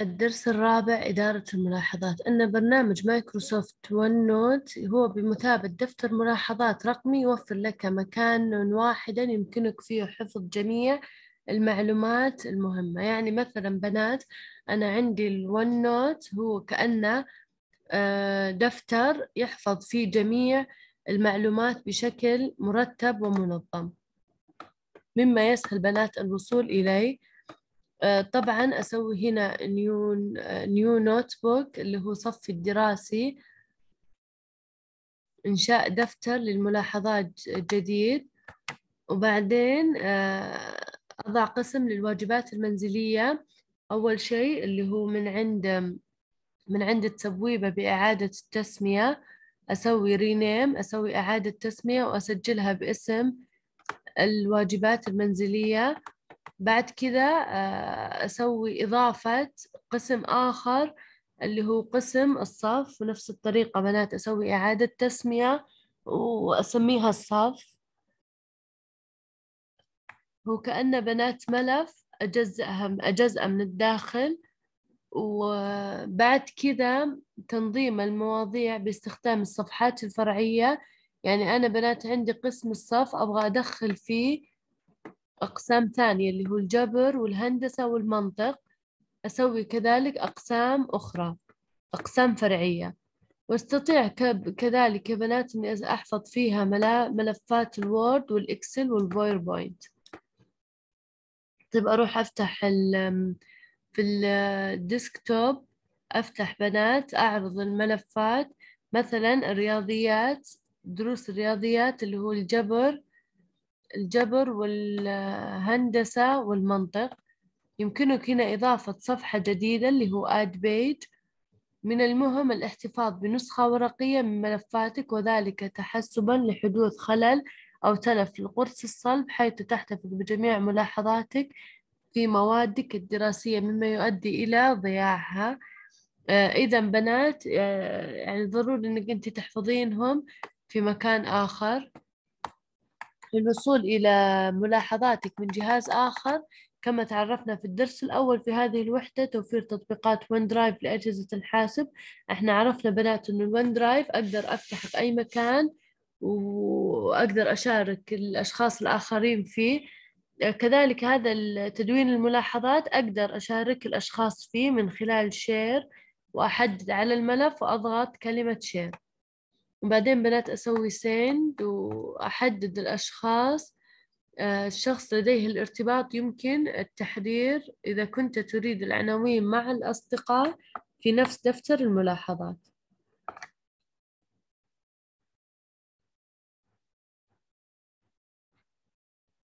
الدرس الرابع إدارة الملاحظات أن برنامج مايكروسوفت ون نوت هو بمثابة دفتر ملاحظات رقمي يوفر لك مكان واحدا يمكنك فيه حفظ جميع المعلومات المهمة يعني مثلا بنات أنا عندي الون نوت هو كأنه آه، دفتر يحفظ فيه جميع المعلومات بشكل مرتب ومنظم مما يسهل بنات الوصول إليه آه، طبعا أسوي هنا نيو آه، نيو نوت بوك اللي هو صفي الدراسي إنشاء دفتر للملاحظات جديد وبعدين آه، أضع قسم للواجبات المنزلية أول شيء اللي هو من عند من عند التبويبة بإعادة التسمية أسوي رينيم أسوي إعادة تسمية وأسجلها باسم الواجبات المنزلية بعد كذا آه، أسوي إضافة قسم آخر اللي هو قسم الصف ونفس الطريقة بنات أسوي إعادة تسمية وأسميها الصف هو كأن بنات ملف أجزأها أجزأه من الداخل وبعد كذا تنظيم المواضيع باستخدام الصفحات الفرعية يعني أنا بنات عندي قسم الصف أبغى أدخل فيه أقسام ثانية اللي هو الجبر والهندسة والمنطق أسوي كذلك أقسام أخرى أقسام فرعية واستطيع كذلك يا بنات إني أحفظ فيها ملفات الوورد والإكسل والباوربوينت طيب أروح أفتح ال في الديسكتوب أفتح بنات أعرض الملفات مثلا الرياضيات دروس الرياضيات اللي هو الجبر الجبر والهندسة والمنطق يمكنك هنا إضافة صفحة جديدة اللي هو Add Page من المهم الاحتفاظ بنسخة ورقية من ملفاتك وذلك تحسبا لحدوث خلل أو تلف القرص الصلب حيث تحتفظ بجميع ملاحظاتك في موادك الدراسية مما يؤدي إلى ضياعها آه، إذا بنات آه، يعني ضروري إنك أنت تحفظينهم في مكان آخر للوصول إلى ملاحظاتك من جهاز آخر كما تعرفنا في الدرس الأول في هذه الوحدة توفير تطبيقات ون درايف لأجهزة الحاسب احنا عرفنا بنات أن الون درايف أقدر أفتح في أي مكان وأقدر أشارك الأشخاص الآخرين فيه كذلك هذا تدوين الملاحظات أقدر أشارك الأشخاص فيه من خلال شير وأحدد على الملف وأضغط كلمة شير وبعدين بدأت أسوي سيند وأحدد الأشخاص آه، الشخص لديه الارتباط يمكن التحرير إذا كنت تريد العناوين مع الأصدقاء في نفس دفتر الملاحظات